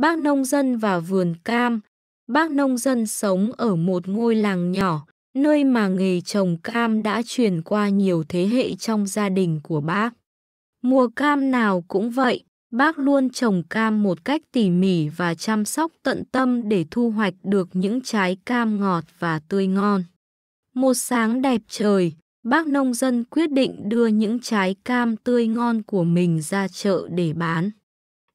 Bác nông dân và vườn cam. Bác nông dân sống ở một ngôi làng nhỏ, nơi mà nghề trồng cam đã truyền qua nhiều thế hệ trong gia đình của bác. Mùa cam nào cũng vậy, bác luôn trồng cam một cách tỉ mỉ và chăm sóc tận tâm để thu hoạch được những trái cam ngọt và tươi ngon. Một sáng đẹp trời, bác nông dân quyết định đưa những trái cam tươi ngon của mình ra chợ để bán.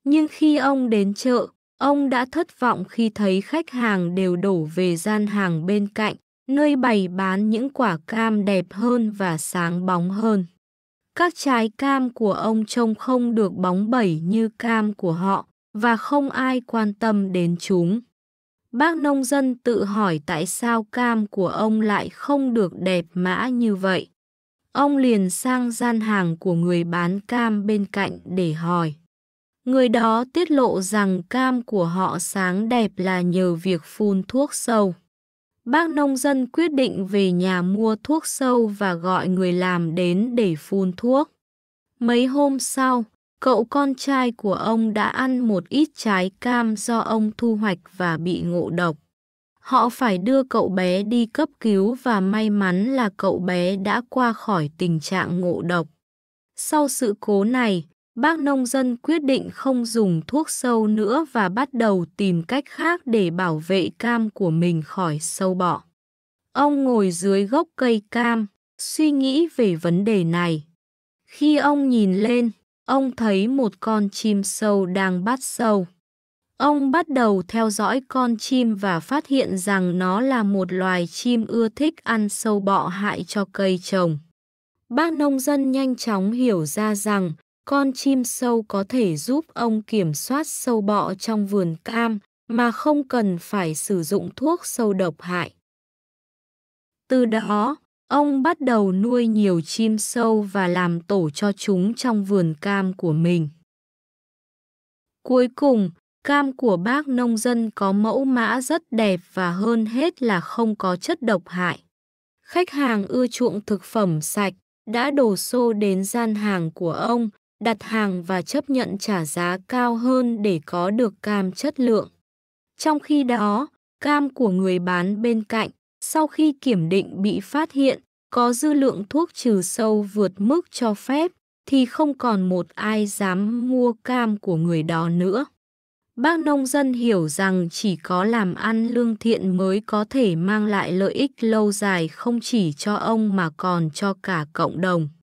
Nhưng khi ông đến chợ, Ông đã thất vọng khi thấy khách hàng đều đổ về gian hàng bên cạnh, nơi bày bán những quả cam đẹp hơn và sáng bóng hơn. Các trái cam của ông trông không được bóng bẩy như cam của họ và không ai quan tâm đến chúng. Bác nông dân tự hỏi tại sao cam của ông lại không được đẹp mã như vậy. Ông liền sang gian hàng của người bán cam bên cạnh để hỏi. Người đó tiết lộ rằng cam của họ sáng đẹp là nhờ việc phun thuốc sâu. Bác nông dân quyết định về nhà mua thuốc sâu và gọi người làm đến để phun thuốc. Mấy hôm sau, cậu con trai của ông đã ăn một ít trái cam do ông thu hoạch và bị ngộ độc. Họ phải đưa cậu bé đi cấp cứu và may mắn là cậu bé đã qua khỏi tình trạng ngộ độc. Sau sự cố này, bác nông dân quyết định không dùng thuốc sâu nữa và bắt đầu tìm cách khác để bảo vệ cam của mình khỏi sâu bọ. Ông ngồi dưới gốc cây cam, suy nghĩ về vấn đề này. Khi ông nhìn lên, ông thấy một con chim sâu đang bắt sâu. Ông bắt đầu theo dõi con chim và phát hiện rằng nó là một loài chim ưa thích ăn sâu bọ hại cho cây trồng. Bác nông dân nhanh chóng hiểu ra rằng con chim sâu có thể giúp ông kiểm soát sâu bọ trong vườn cam mà không cần phải sử dụng thuốc sâu độc hại. Từ đó, ông bắt đầu nuôi nhiều chim sâu và làm tổ cho chúng trong vườn cam của mình. Cuối cùng, cam của bác nông dân có mẫu mã rất đẹp và hơn hết là không có chất độc hại. Khách hàng ưa chuộng thực phẩm sạch đã đổ xô đến gian hàng của ông đặt hàng và chấp nhận trả giá cao hơn để có được cam chất lượng. Trong khi đó, cam của người bán bên cạnh, sau khi kiểm định bị phát hiện, có dư lượng thuốc trừ sâu vượt mức cho phép, thì không còn một ai dám mua cam của người đó nữa. Bác nông dân hiểu rằng chỉ có làm ăn lương thiện mới có thể mang lại lợi ích lâu dài không chỉ cho ông mà còn cho cả cộng đồng.